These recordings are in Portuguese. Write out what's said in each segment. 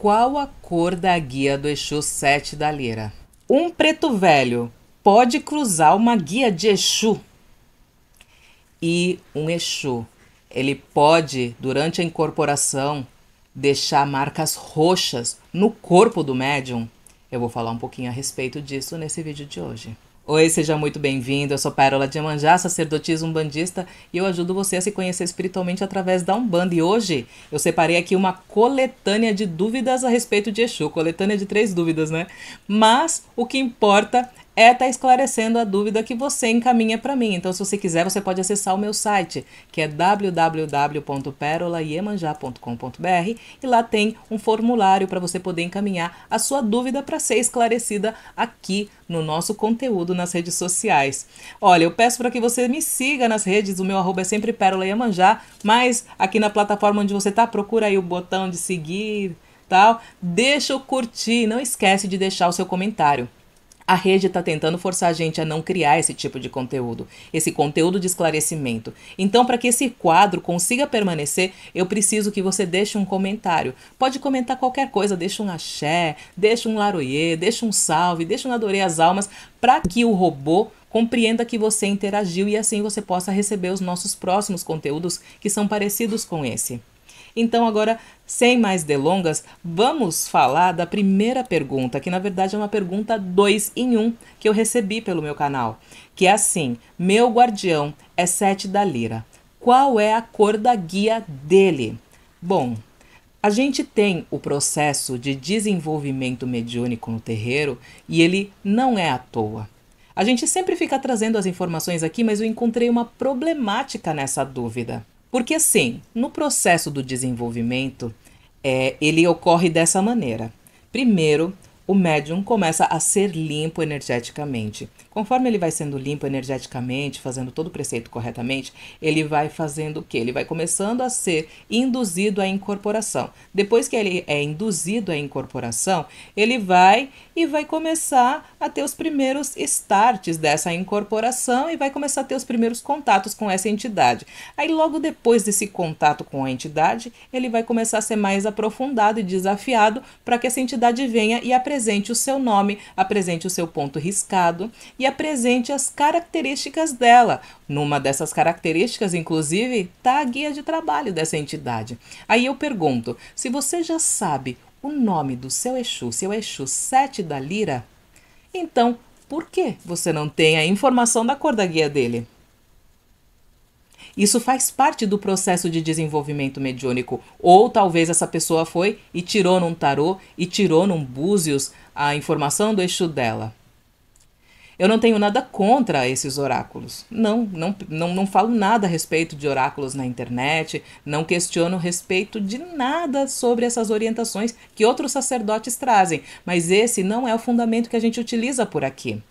Qual a cor da guia do Exu 7 da Lira? Um preto velho pode cruzar uma guia de Exu e um Exu. Ele pode, durante a incorporação, deixar marcas roxas no corpo do médium. Eu vou falar um pouquinho a respeito disso nesse vídeo de hoje. Oi, seja muito bem-vindo. Eu sou Parola de Amanjá, sacerdotisa umbandista, e eu ajudo você a se conhecer espiritualmente através da Umbanda. E hoje eu separei aqui uma coletânea de dúvidas a respeito de Exu, coletânea de três dúvidas, né? Mas o que importa é estar tá esclarecendo a dúvida que você encaminha para mim. Então, se você quiser, você pode acessar o meu site, que é www.perolaiemanjá.com.br e lá tem um formulário para você poder encaminhar a sua dúvida para ser esclarecida aqui no nosso conteúdo nas redes sociais. Olha, eu peço para que você me siga nas redes, o meu arroba é sempre Pérola Iemanjá, mas aqui na plataforma onde você está, procura aí o botão de seguir, tal. Deixa eu curtir, não esquece de deixar o seu comentário. A rede está tentando forçar a gente a não criar esse tipo de conteúdo, esse conteúdo de esclarecimento. Então, para que esse quadro consiga permanecer, eu preciso que você deixe um comentário. Pode comentar qualquer coisa, deixa um axé, deixa um laroyê, deixa um salve, deixa um adorei as almas, para que o robô compreenda que você interagiu e assim você possa receber os nossos próximos conteúdos que são parecidos com esse. Então, agora, sem mais delongas, vamos falar da primeira pergunta, que na verdade é uma pergunta 2 em 1 um, que eu recebi pelo meu canal. Que é assim: Meu guardião é 7 da lira. Qual é a cor da guia dele? Bom, a gente tem o processo de desenvolvimento mediúnico no terreiro e ele não é à toa. A gente sempre fica trazendo as informações aqui, mas eu encontrei uma problemática nessa dúvida. Porque assim, no processo do desenvolvimento, é, ele ocorre dessa maneira. Primeiro, o médium começa a ser limpo energeticamente. Conforme ele vai sendo limpo energeticamente, fazendo todo o preceito corretamente, ele vai fazendo o que? Ele vai começando a ser induzido à incorporação. Depois que ele é induzido à incorporação, ele vai e vai começar a ter os primeiros starts dessa incorporação e vai começar a ter os primeiros contatos com essa entidade. Aí, logo depois desse contato com a entidade, ele vai começar a ser mais aprofundado e desafiado para que essa entidade venha e apresente o seu nome, apresente o seu ponto riscado e apresente é as características dela. Numa dessas características, inclusive, está a guia de trabalho dessa entidade. Aí eu pergunto: se você já sabe o nome do seu Exu, seu Exu 7 da Lira, então por que você não tem a informação da cor da guia dele? Isso faz parte do processo de desenvolvimento mediúnico. Ou talvez essa pessoa foi e tirou num tarô e tirou num búzios a informação do eixo dela. Eu não tenho nada contra esses oráculos. Não, não, não, não falo nada a respeito de oráculos na internet, não questiono respeito de nada sobre essas orientações que outros sacerdotes trazem, mas esse não é o fundamento que a gente utiliza por aqui.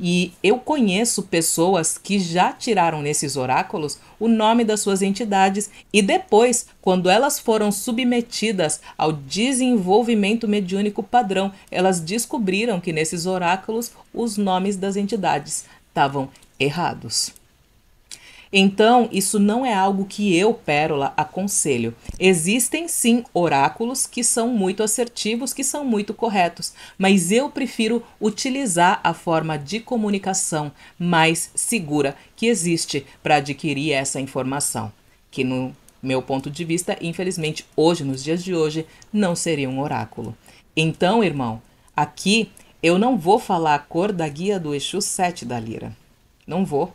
E eu conheço pessoas que já tiraram nesses oráculos o nome das suas entidades e depois, quando elas foram submetidas ao desenvolvimento mediúnico padrão, elas descobriram que nesses oráculos os nomes das entidades estavam errados. Então, isso não é algo que eu, Pérola, aconselho. Existem sim oráculos que são muito assertivos, que são muito corretos, mas eu prefiro utilizar a forma de comunicação mais segura que existe para adquirir essa informação, que no meu ponto de vista, infelizmente, hoje, nos dias de hoje, não seria um oráculo. Então, irmão, aqui eu não vou falar a cor da guia do Exu 7 da Lira. Não vou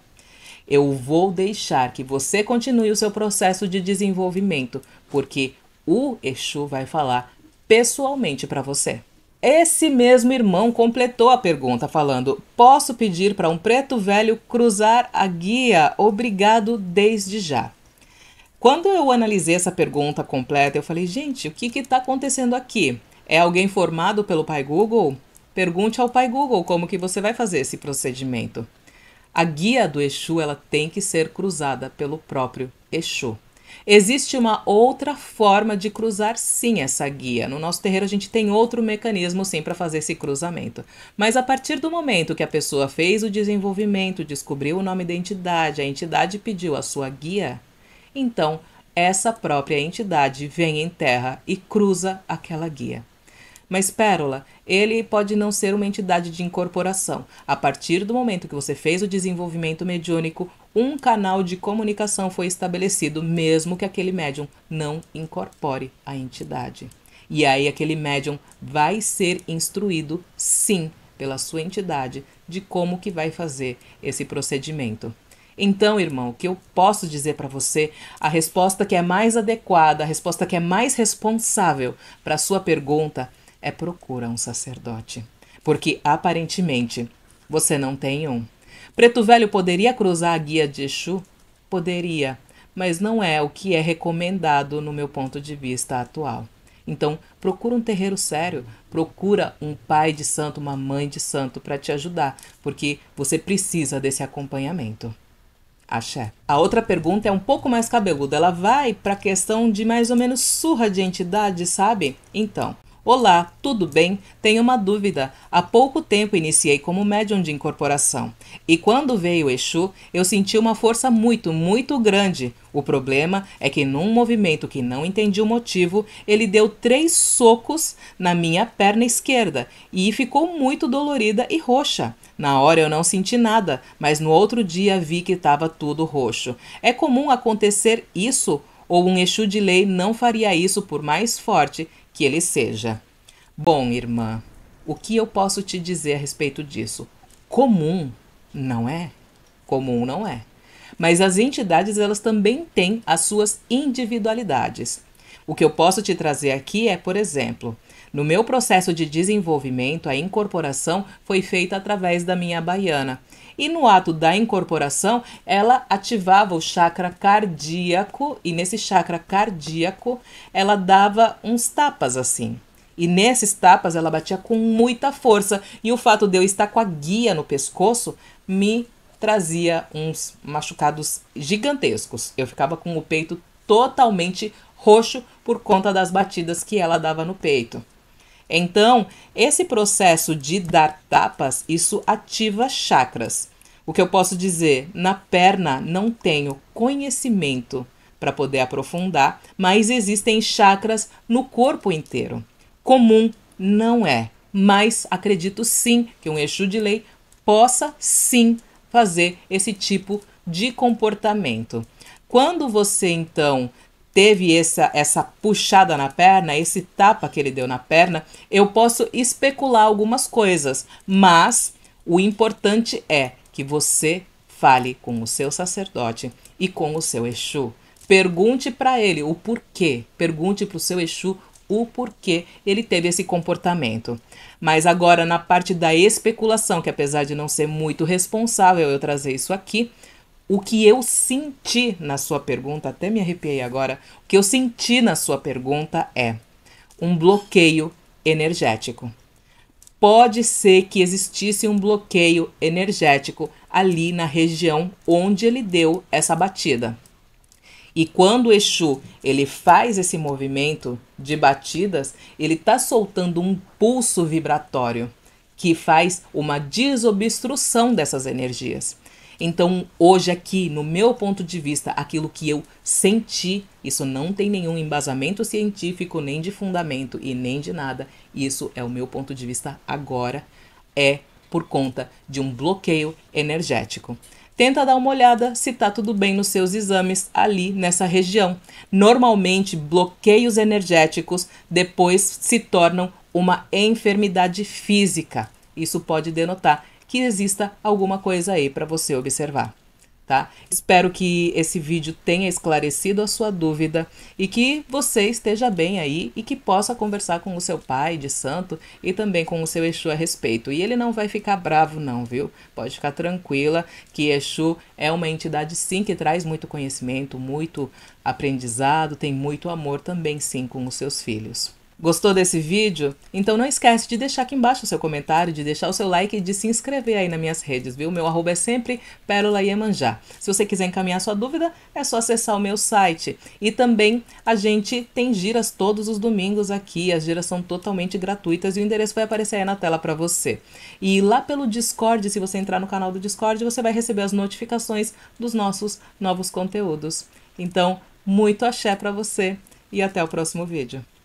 eu vou deixar que você continue o seu processo de desenvolvimento, porque o Exu vai falar pessoalmente para você. Esse mesmo irmão completou a pergunta falando: Posso pedir para um preto velho cruzar a guia? Obrigado desde já. Quando eu analisei essa pergunta completa, eu falei: Gente, o que está acontecendo aqui? É alguém formado pelo pai Google? Pergunte ao pai Google como que você vai fazer esse procedimento. A guia do Exu ela tem que ser cruzada pelo próprio Exu. Existe uma outra forma de cruzar sim essa guia. No nosso terreiro a gente tem outro mecanismo sim para fazer esse cruzamento. Mas a partir do momento que a pessoa fez o desenvolvimento, descobriu o nome da entidade, a entidade pediu a sua guia, então essa própria entidade vem em terra e cruza aquela guia. Mas Pérola, ele pode não ser uma entidade de incorporação. A partir do momento que você fez o desenvolvimento mediúnico, um canal de comunicação foi estabelecido, mesmo que aquele médium não incorpore a entidade. E aí aquele médium vai ser instruído, sim, pela sua entidade, de como que vai fazer esse procedimento. Então, irmão, o que eu posso dizer para você, a resposta que é mais adequada, a resposta que é mais responsável para a sua pergunta é procura um sacerdote. Porque aparentemente você não tem um. Preto Velho poderia cruzar a guia de Exu? Poderia, mas não é o que é recomendado no meu ponto de vista atual. Então, procura um terreiro sério, procura um pai de santo, uma mãe de santo para te ajudar, porque você precisa desse acompanhamento. Axé. A outra pergunta é um pouco mais cabeluda. Ela vai para a questão de mais ou menos surra de entidade, sabe? Então, Olá, tudo bem? Tenho uma dúvida. Há pouco tempo iniciei como médium de incorporação e quando veio Exu, eu senti uma força muito, muito grande. O problema é que num movimento que não entendi o motivo, ele deu três socos na minha perna esquerda e ficou muito dolorida e roxa. Na hora eu não senti nada, mas no outro dia vi que estava tudo roxo. É comum acontecer isso? Ou um Exu de lei não faria isso por mais forte que ele seja. Bom, irmã, o que eu posso te dizer a respeito disso? Comum não é. Comum não é. Mas as entidades elas também têm as suas individualidades. O que eu posso te trazer aqui é, por exemplo, no meu processo de desenvolvimento, a incorporação foi feita através da minha baiana. E no ato da incorporação, ela ativava o chakra cardíaco, e nesse chakra cardíaco, ela dava uns tapas assim. E nesses tapas ela batia com muita força, e o fato de eu estar com a guia no pescoço me trazia uns machucados gigantescos. Eu ficava com o peito totalmente roxo por conta das batidas que ela dava no peito. Então, esse processo de dar tapas, isso ativa chakras. O que eu posso dizer? Na perna não tenho conhecimento para poder aprofundar, mas existem chakras no corpo inteiro. Comum não é, mas acredito sim que um eixo de lei possa sim fazer esse tipo de comportamento. Quando você então teve essa, essa puxada na perna, esse tapa que ele deu na perna, eu posso especular algumas coisas, mas o importante é que você fale com o seu sacerdote e com o seu Exu. Pergunte para ele o porquê, pergunte para o seu Exu o porquê ele teve esse comportamento. Mas agora, na parte da especulação, que apesar de não ser muito responsável eu trazer isso aqui, o que eu senti na sua pergunta, até me arrepiei agora, o que eu senti na sua pergunta é um bloqueio energético. Pode ser que existisse um bloqueio energético ali na região onde ele deu essa batida. E quando o Exu ele faz esse movimento de batidas, ele está soltando um pulso vibratório que faz uma desobstrução dessas energias. Então, hoje aqui, no meu ponto de vista, aquilo que eu senti, isso não tem nenhum embasamento científico, nem de fundamento e nem de nada. Isso é o meu ponto de vista agora é por conta de um bloqueio energético. Tenta dar uma olhada se tá tudo bem nos seus exames ali nessa região. Normalmente, bloqueios energéticos depois se tornam uma enfermidade física. Isso pode denotar que exista alguma coisa aí para você observar. Tá? Espero que esse vídeo tenha esclarecido a sua dúvida e que você esteja bem aí e que possa conversar com o seu pai de santo e também com o seu Exu a respeito. E ele não vai ficar bravo não, viu? Pode ficar tranquila que Exu é uma entidade sim que traz muito conhecimento, muito aprendizado, tem muito amor também sim com os seus filhos. Gostou desse vídeo? Então não esquece de deixar aqui embaixo o seu comentário, de deixar o seu like e de se inscrever aí nas minhas redes, viu? Meu arroba é sempre Pérola Iemanjá. Se você quiser encaminhar sua dúvida, é só acessar o meu site. E também a gente tem giras todos os domingos aqui, as giras são totalmente gratuitas e o endereço vai aparecer aí na tela para você. E lá pelo Discord, se você entrar no canal do Discord, você vai receber as notificações dos nossos novos conteúdos. Então, muito axé para você e até o próximo vídeo.